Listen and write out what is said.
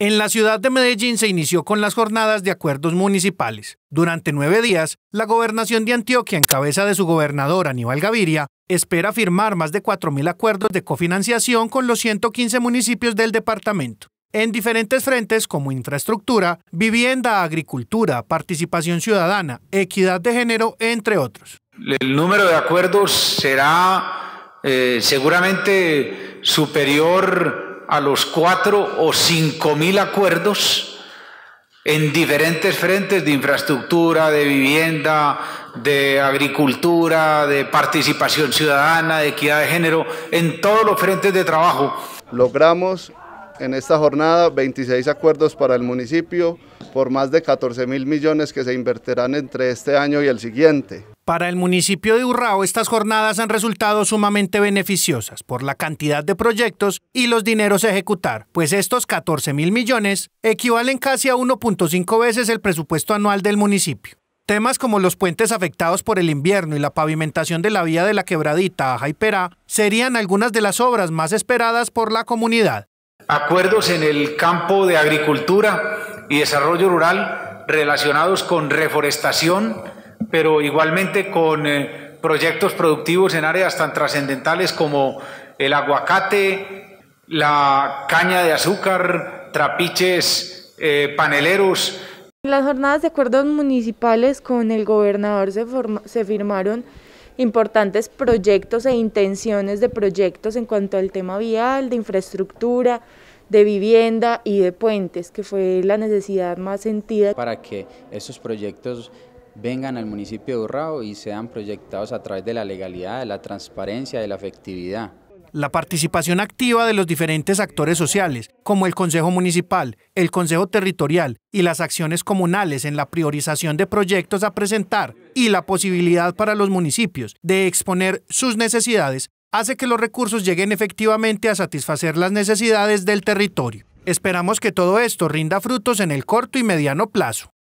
En la ciudad de Medellín se inició con las jornadas de acuerdos municipales. Durante nueve días, la gobernación de Antioquia, en cabeza de su gobernador Aníbal Gaviria, espera firmar más de 4.000 acuerdos de cofinanciación con los 115 municipios del departamento, en diferentes frentes como infraestructura, vivienda, agricultura, participación ciudadana, equidad de género, entre otros. El número de acuerdos será eh, seguramente superior a los cuatro o cinco mil acuerdos en diferentes frentes de infraestructura, de vivienda, de agricultura, de participación ciudadana, de equidad de género, en todos los frentes de trabajo. Logramos en esta jornada 26 acuerdos para el municipio por más de 14 mil millones que se invertirán entre este año y el siguiente. Para el municipio de Urrao, estas jornadas han resultado sumamente beneficiosas por la cantidad de proyectos y los dineros a ejecutar, pues estos 14 mil millones equivalen casi a 1.5 veces el presupuesto anual del municipio. Temas como los puentes afectados por el invierno y la pavimentación de la vía de la quebradita a Jaiperá serían algunas de las obras más esperadas por la comunidad. Acuerdos en el campo de agricultura y desarrollo rural relacionados con reforestación, pero igualmente con eh, proyectos productivos en áreas tan trascendentales como el aguacate, la caña de azúcar, trapiches, eh, paneleros. En las jornadas de acuerdos municipales con el gobernador se, se firmaron importantes proyectos e intenciones de proyectos en cuanto al tema vial, de infraestructura, de vivienda y de puentes, que fue la necesidad más sentida. Para que estos proyectos vengan al municipio de Urrao y sean proyectados a través de la legalidad, de la transparencia, de la efectividad. La participación activa de los diferentes actores sociales, como el Consejo Municipal, el Consejo Territorial y las acciones comunales en la priorización de proyectos a presentar y la posibilidad para los municipios de exponer sus necesidades, hace que los recursos lleguen efectivamente a satisfacer las necesidades del territorio. Esperamos que todo esto rinda frutos en el corto y mediano plazo.